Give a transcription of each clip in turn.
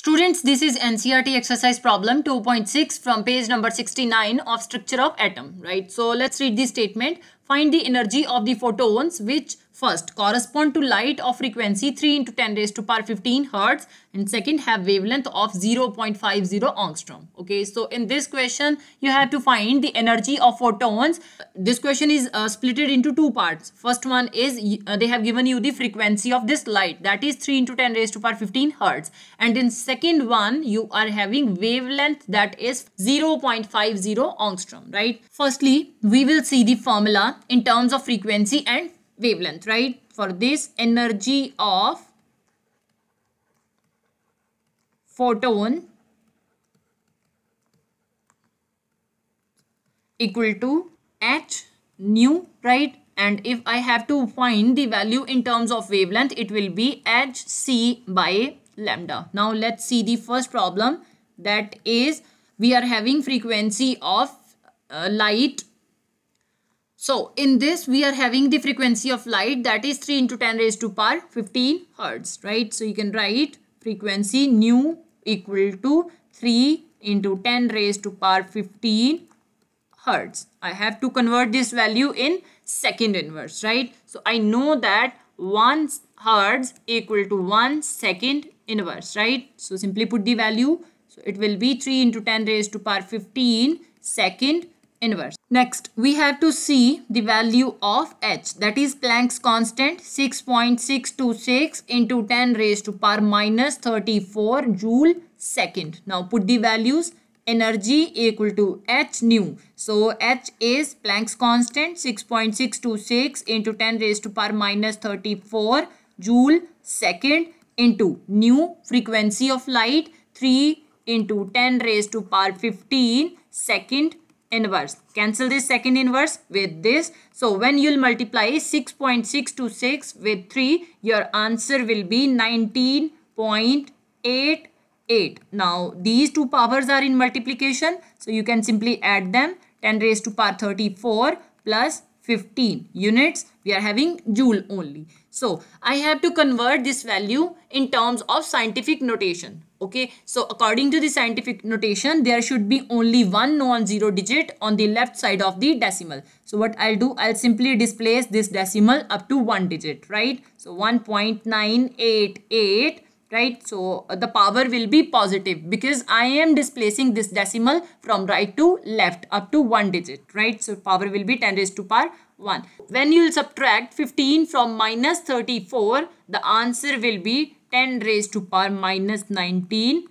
Students, this is NCRT exercise problem 2.6 from page number 69 of structure of atom, right? So let's read this statement. Find the energy of the photons which first correspond to light of frequency 3 into 10 raised to power 15 hertz and second have wavelength of 0.50 angstrom. Okay, so in this question you have to find the energy of photons. This question is uh, splitted into two parts. First one is uh, they have given you the frequency of this light that is 3 into 10 raised to power 15 hertz and in second one you are having wavelength that is 0.50 angstrom, right? Firstly, we will see the formula in terms of frequency and wavelength, right? For this energy of photon equal to h nu, right? And if I have to find the value in terms of wavelength, it will be hc by lambda. Now let's see the first problem that is we are having frequency of uh, light so in this we are having the frequency of light that is 3 into 10 raised to power 15 hertz right. So you can write frequency nu equal to 3 into 10 raised to power 15 hertz. I have to convert this value in second inverse right. So I know that 1 hertz equal to 1 second inverse right. So simply put the value. So it will be 3 into 10 raised to power 15 second inverse. Next, we have to see the value of h that is Planck's constant 6.626 into 10 raised to power minus 34 joule second. Now put the values energy equal to h nu. So h is Planck's constant 6.626 into 10 raised to power minus 34 joule second into nu frequency of light 3 into 10 raised to power 15 second inverse. Cancel this second inverse with this. So when you'll multiply 6.626 with 3, your answer will be 19.88. Now these two powers are in multiplication. So you can simply add them 10 raised to power 34 plus 15 units. We are having joule only. So I have to convert this value in terms of scientific notation okay so according to the scientific notation there should be only one non-zero digit on the left side of the decimal so what i'll do i'll simply displace this decimal up to one digit right so 1.988 right so uh, the power will be positive because i am displacing this decimal from right to left up to one digit right so power will be 10 raised to power 1 when you'll subtract 15 from minus 34 the answer will be 10 raised to power minus 19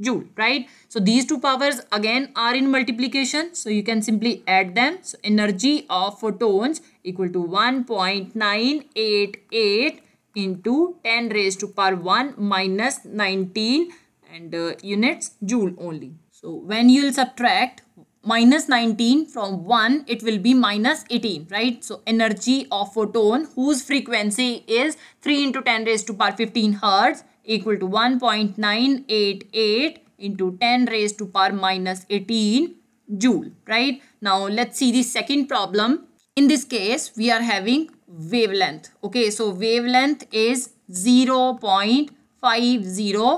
joule, right? So these two powers again are in multiplication. So you can simply add them. So energy of photons equal to 1.988 into 10 raised to power 1 minus 19 and uh, units joule only. So when you will subtract minus 19 from 1 it will be minus 18 right so energy of photon whose frequency is 3 into 10 raised to power 15 hertz equal to 1.988 into 10 raised to power minus 18 joule right now let's see the second problem in this case we are having wavelength okay so wavelength is 0 0.50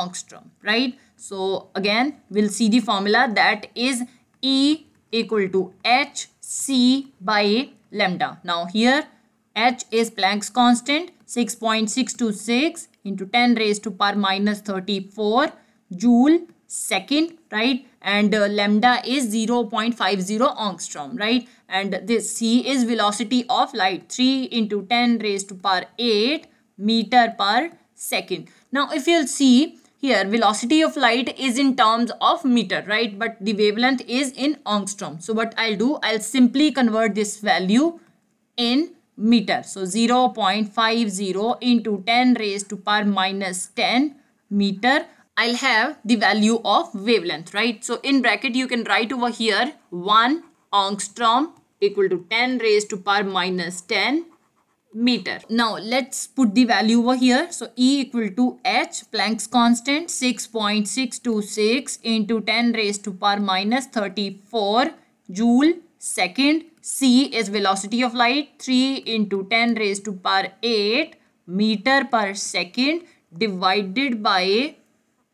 angstrom right so again, we'll see the formula that is E equal to HC by lambda. Now here H is Planck's constant 6.626 into 10 raised to power minus 34 joule second right and uh, lambda is 0 0.50 angstrom right and this c is velocity of light 3 into 10 raised to power 8 meter per second now if you'll see here velocity of light is in terms of meter, right? But the wavelength is in angstrom. So what I'll do, I'll simply convert this value in meter. So 0 0.50 into 10 raised to power minus 10 meter. I'll have the value of wavelength, right? So in bracket, you can write over here 1 angstrom equal to 10 raised to power minus 10 meter. Now let's put the value over here. So E equal to H Planck's constant 6.626 into 10 raised to power minus 34 joule second. C is velocity of light 3 into 10 raised to power 8 meter per second divided by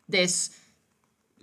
this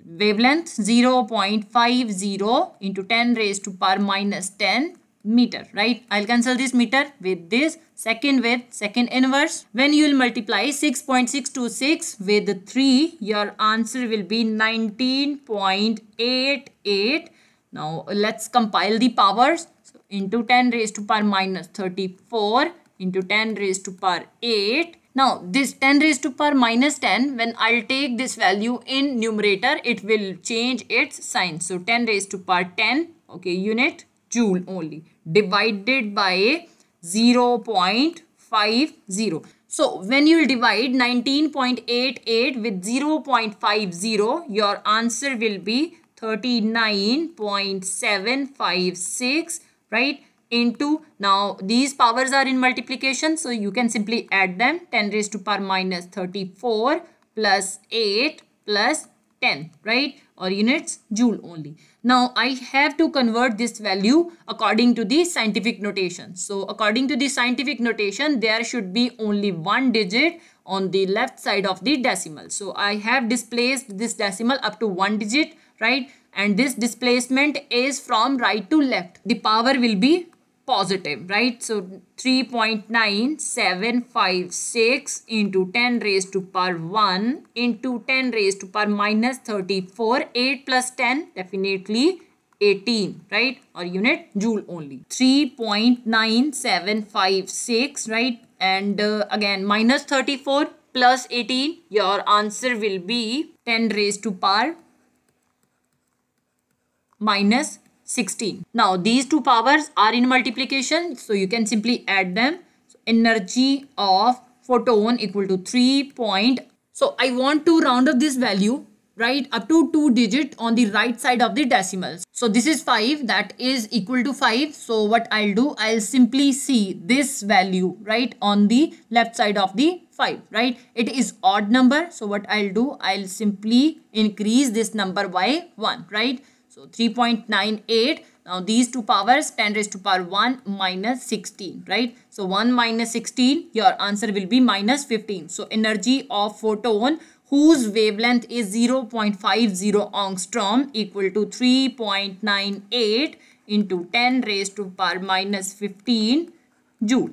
wavelength 0.50 into 10 raised to power minus 10 meter, right? I'll cancel this meter with this, second with second inverse. When you will multiply 6.626 with 3, your answer will be 19.88. Now let's compile the powers so into 10 raised to power minus 34 into 10 raised to power 8. Now this 10 raised to power minus 10 when I'll take this value in numerator it will change its sign. So 10 raised to power 10 okay unit joule only divided by 0 0.50. So when you divide 19.88 with 0 0.50 your answer will be 39.756 right into now these powers are in multiplication so you can simply add them 10 raised to power minus 34 plus 8 plus 10 right or units joule only. Now I have to convert this value according to the scientific notation. So according to the scientific notation there should be only one digit on the left side of the decimal. So I have displaced this decimal up to one digit right and this displacement is from right to left. The power will be positive, right? So 3.9756 into 10 raised to power 1 into 10 raised to power minus 34. 8 plus 10 definitely 18, right? Or unit joule only. 3.9756, right? And uh, again minus 34 plus 18. Your answer will be 10 raised to power minus 16. Now these two powers are in multiplication so you can simply add them. So, energy of photon equal to 3 point. So I want to round up this value right up to 2 digit on the right side of the decimals. So this is 5 that is equal to 5. So what I'll do I'll simply see this value right on the left side of the 5 right. It is odd number so what I'll do I'll simply increase this number by 1 right. So 3.98. Now these two powers 10 raised to power 1 minus 16, right? So 1 minus 16, your answer will be minus 15. So energy of photon whose wavelength is 0.50 angstrom equal to 3.98 into 10 raised to power minus 15 joule.